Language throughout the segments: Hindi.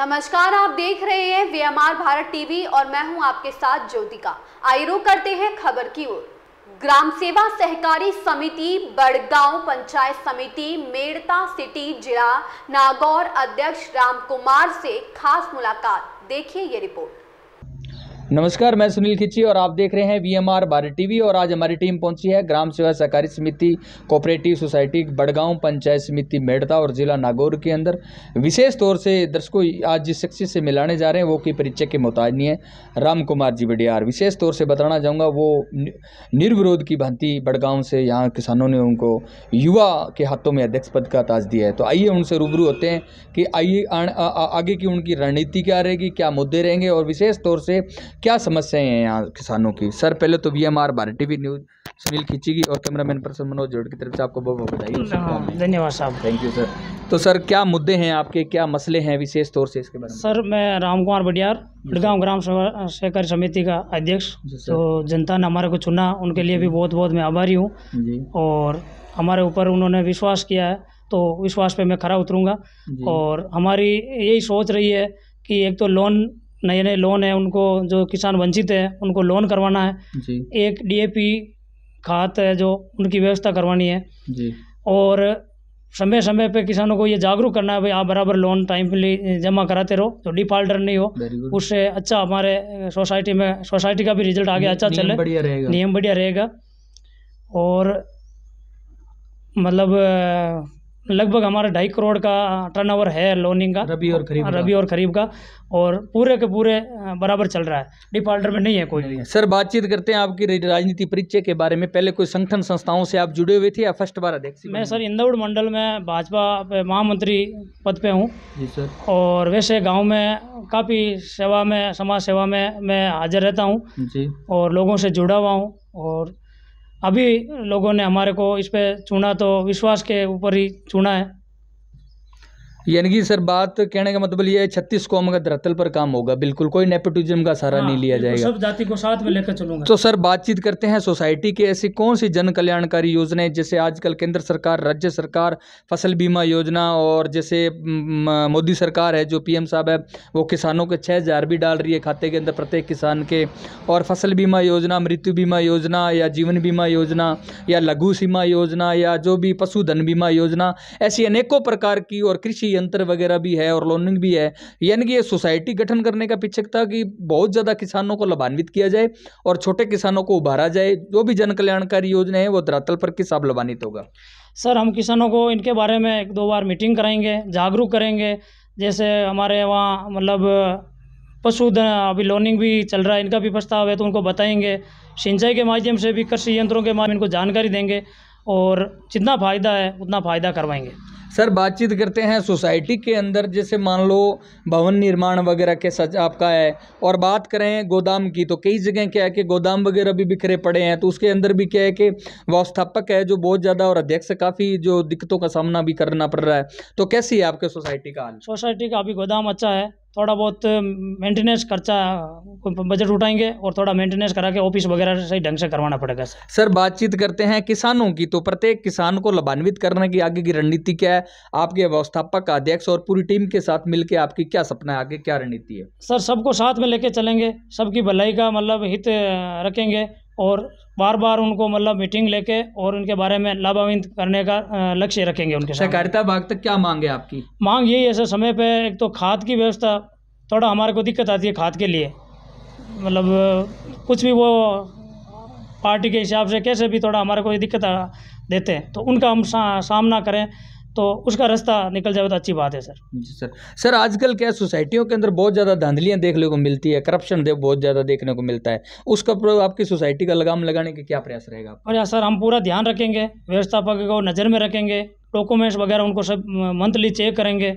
नमस्कार आप देख रहे हैं वीएमआर भारत टीवी और मैं हूं आपके साथ ज्योतिका आई रुक करते हैं खबर की ओर ग्राम सेवा सहकारी समिति बड़गांव पंचायत समिति मेड़ता सिटी जिला नागौर अध्यक्ष राम कुमार से खास मुलाकात देखिए ये रिपोर्ट नमस्कार मैं सुनील खिची और आप देख रहे हैं V M R Bharat TV और आज हमारी टीम पहुंची है ग्राम सेवा सहकारी समिति कोऑपरेटिव सोसाइटी बड़गांव पंचायत समिति मेड़ता और जिला नागौर के अंदर विशेष तौर से दर्शकों आज जिस शख्सियत से मिलाने जा रहे हैं वो कि परिचय के मोहताज नहीं है राम कुमार जी बडियार विशेष तौर से बताना चाहूँगा वो निर्विरोध की भांति बड़गांव से यहाँ किसानों ने उनको युवा के हाथों में अध्यक्ष पद का ताज दिया है तो आइए उनसे रूबरू होते हैं कि आइए आगे की उनकी रणनीति क्या रहेगी क्या मुद्दे रहेंगे और विशेष तौर से क्या समस्याएं हैं यहाँ किसानों की सर पहले तो V M R Bharat TV news Sunil खींचीगी और कैमरामैन पर्सन मनोज जोड़ की तरफ से आपको बहुत बहुत बधाई धन्यवाद साहब थैंक यू सर तो सर क्या मुद्दे हैं आपके क्या मसले हैं विशेष तौर से इसके बारे में सर मैं राम कुमार बडियार बड़गांव ग्राम सहकारी समिति का अध्यक्ष तो जनता ने हमारे को चुना उनके लिए भी बहुत बहुत मैं आभारी हूँ और हमारे ऊपर उन्होंने विश्वास किया है तो विश्वास पे मैं खरा उतरूंगा और हमारी यही सोच रही है कि एक तो लोन नए नए लोन है उनको जो किसान वंचित है उनको लोन करवाना है जी एक डीएपी खाद है जो उनकी व्यवस्था करवानी है जी और समय समय पे किसानों को ये जागरूक करना है भाई आप बराबर लोन टाइम पे जमा कराते रहो तो डिफॉल्टर नहीं हो उससे अच्छा हमारे सोसाइटी में सोसाइटी का भी रिजल्ट आगे अच्छा चले नियम बढ़िया रहेगा और मतलब लगभग हमारा ढाई करोड़ का टर्नओवर है लोनिंग का रबी और खरीफ रबी और खरीफ का और पूरे के पूरे बराबर चल रहा है डिफॉल्टर में नहीं है कोई नहीं सर बातचीत करते हैं आपकी राजनीति परिचय के बारे में पहले कोई संगठन संस्थाओं से आप जुड़े हुए थे या फर्स्ट बार अध्यक्ष मैं सर इंदौड़ मंडल में भाजपा महामंत्री पद पे हूँ जी सर और वैसे गाँव में काफ़ी सेवा में समाज सेवा में मैं हाजिर रहता हूँ जी और लोगों से जुड़ा हुआ हूँ और अभी लोगों ने हमारे को इस पर चुना तो विश्वास के ऊपर ही चुना है यानी कि सर बात कहने का मतलब ये है छत्तीस कौम का धरातल पर काम होगा बिल्कुल कोई नेपोटिज्म का सहारा हाँ, नहीं लिया जाएगा सब जाति को साथ में लेकर चलूंगा तो सर बातचीत करते हैं सोसाइटी के ऐसी कौन सी जन कल्याणकारी योजनाएं जैसे आजकल केंद्र सरकार राज्य सरकार फसल बीमा योजना और जैसे मोदी सरकार है जो पी साहब है वो किसानों के छः हज़ार भी डाल रही है खाते के अंदर प्रत्येक किसान के और फसल बीमा योजना मृत्यु बीमा योजना या जीवन बीमा योजना या लघु सीमा योजना या जो भी पशुधन बीमा योजना ऐसी अनेकों प्रकार की और कृषि कृषि यंत्र वगैरह भी है और लोनिंग भी है यानी कि ये सोसाइटी गठन करने का पीछे था कि बहुत ज़्यादा किसानों को लाभान्वित किया जाए और छोटे किसानों को उभारा जाए जो भी जन कल्याणकारी योजना है वो धरातल पर किस आप लाभान्वित होगा सर हम किसानों को इनके बारे में एक दो बार मीटिंग कराएंगे जागरूक करेंगे जैसे हमारे वहाँ मतलब पशुधन अभी लोनिंग भी चल रहा है इनका भी प्रस्ताव है तो उनको बताएंगे सिंचाई के माध्यम से भी कृषि यंत्रों के माध्यम इनको जानकारी देंगे और जितना फ़ायदा है उतना फ़ायदा करवाएंगे सर बातचीत करते हैं सोसाइटी के अंदर जैसे मान लो भवन निर्माण वगैरह के सच आपका है और बात करें गोदाम की तो कई जगह क्या है कि गोदाम वगैरह भी बिखरे पड़े हैं तो उसके अंदर भी क्या है कि व्यवस्थापक है जो बहुत ज़्यादा और अध्यक्ष काफ़ी जो दिक्कतों का सामना भी करना पड़ रहा है तो कैसी है आपके सोसाइटी का हाल सोसाइटी का अभी गोदाम अच्छा है थोड़ा बहुत मेंटेनेंस खर्चा बजट उठाएंगे और थोड़ा मेंटेनेंस करा के ऑफिस वगैरह सही ढंग से करवाना पड़ेगा सर सर बातचीत करते हैं किसानों की तो प्रत्येक किसान को लाभान्वित करने की आगे की रणनीति क्या है आपके व्यवस्थापक अध्यक्ष और पूरी टीम के साथ मिलकर आपकी क्या सपना है आगे क्या रणनीति है सर सबको साथ में लेके चलेंगे सबकी भलाई का मतलब हित रखेंगे और बार बार उनको मतलब मीटिंग लेके और उनके बारे में लाभान्वित करने का लक्ष्य रखेंगे उनके सहकारिता भाग तक क्या मांग है आपकी मांग यही है सर समय पर एक तो खाद की व्यवस्था थोड़ा हमारे को दिक्कत आती है खाद के लिए मतलब कुछ भी वो पार्टी के हिसाब से कैसे भी थोड़ा हमारे को दिक्कत देते हैं तो उनका हम सा, सामना करें तो उसका रास्ता निकल जाए तो अच्छी बात है सर जी सर सर आजकल क्या सोसाइटियों के अंदर बहुत ज़्यादा धांधलियाँ देखने को मिलती है करप्शन दे बहुत ज़्यादा देखने को मिलता है उसका प्रयोग आपकी सोसाइटी का लगाम लगाने का क्या प्रयास रहेगा प्रयास सर हम पूरा ध्यान रखेंगे व्यवस्थापक को नज़र में रखेंगे डॉक्यूमेंट्स वगैरह उनको सब मंथली चेक करेंगे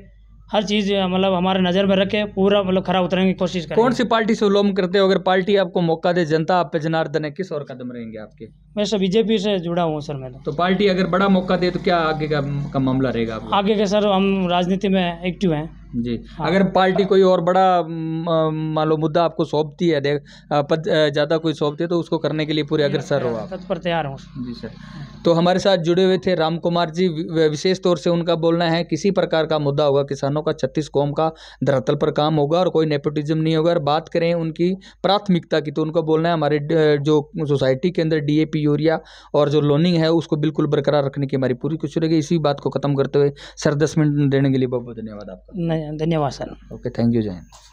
हर चीज़ मतलब हमारे नज़र में रखे पूरा मतलब खरा उतरने की कोशिश करें कौन सी पार्टी से उलोम करते हो अगर पार्टी आपको मौका दे जनता आप पे जनार्दन है किस और कदम रहेंगे आपके मैं सर बीजेपी से जुड़ा हुआ सर मैं तो पार्टी अगर बड़ा मौका दे तो क्या आगे का, का मामला रहेगा आगे के सर हम राजनीति में एक्टिव हैं जी हाँ, अगर पार्टी कोई और बड़ा मान लो मुद्दा आपको सौंपती है ज़्यादा कोई सौंपती है तो उसको करने के लिए पूरे अग्रसर हो आप तत्पर तैयार हो जी सर तो हमारे साथ जुड़े हुए थे राम कुमार जी विशेष तौर से उनका बोलना है किसी प्रकार का मुद्दा होगा किसानों का छत्तीस कौम का धरातल पर काम होगा और कोई नेपोटिज्म नहीं होगा और बात करें उनकी प्राथमिकता की तो उनका बोलना है हमारे जो सोसाइटी के अंदर डी यूरिया और जो लोनिंग है उसको बिल्कुल बरकरार रखने की हमारी पूरी कोशिश रहेगी इसी बात को खत्म करते हुए सर दस मिनट देने के लिए बहुत बहुत धन्यवाद आपका नहीं धन्यवाद sir okay thank you Jayant